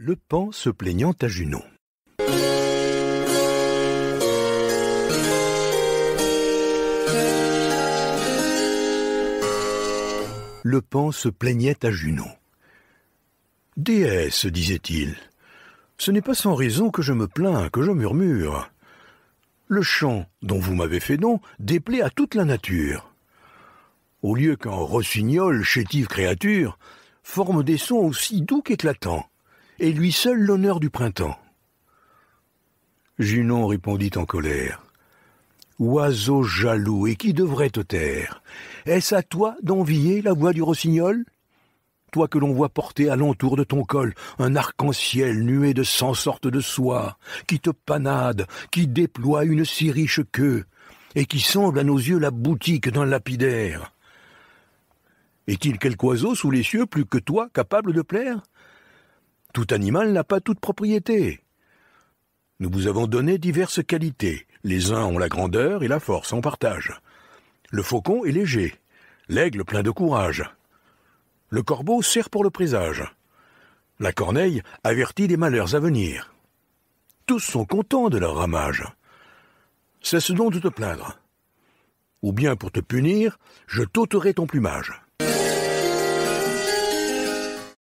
Le Pan se plaignant à Junon. Le Pan se plaignait à Junon. Déesse, disait-il, ce n'est pas sans raison que je me plains, que je murmure. Le chant dont vous m'avez fait nom, déplaît à toute la nature. Au lieu qu'un rossignol, chétive créature, forme des sons aussi doux qu'éclatants et lui seul l'honneur du printemps. Junon répondit en colère. Oiseau jaloux, et qui devrait te taire Est-ce à toi d'envier la voix du rossignol Toi que l'on voit porter à l'entour de ton col un arc-en-ciel nué de cent sortes de soie qui te panade, qui déploie une si riche queue, et qui semble à nos yeux la boutique d'un lapidaire. Est-il quelque oiseau sous les cieux plus que toi capable de plaire tout animal n'a pas toute propriété. Nous vous avons donné diverses qualités. Les uns ont la grandeur et la force en partage. Le faucon est léger, l'aigle plein de courage. Le corbeau sert pour le présage. La corneille avertit des malheurs à venir. Tous sont contents de leur ramage. Cesse donc de te plaindre. Ou bien pour te punir, je t'ôterai ton plumage.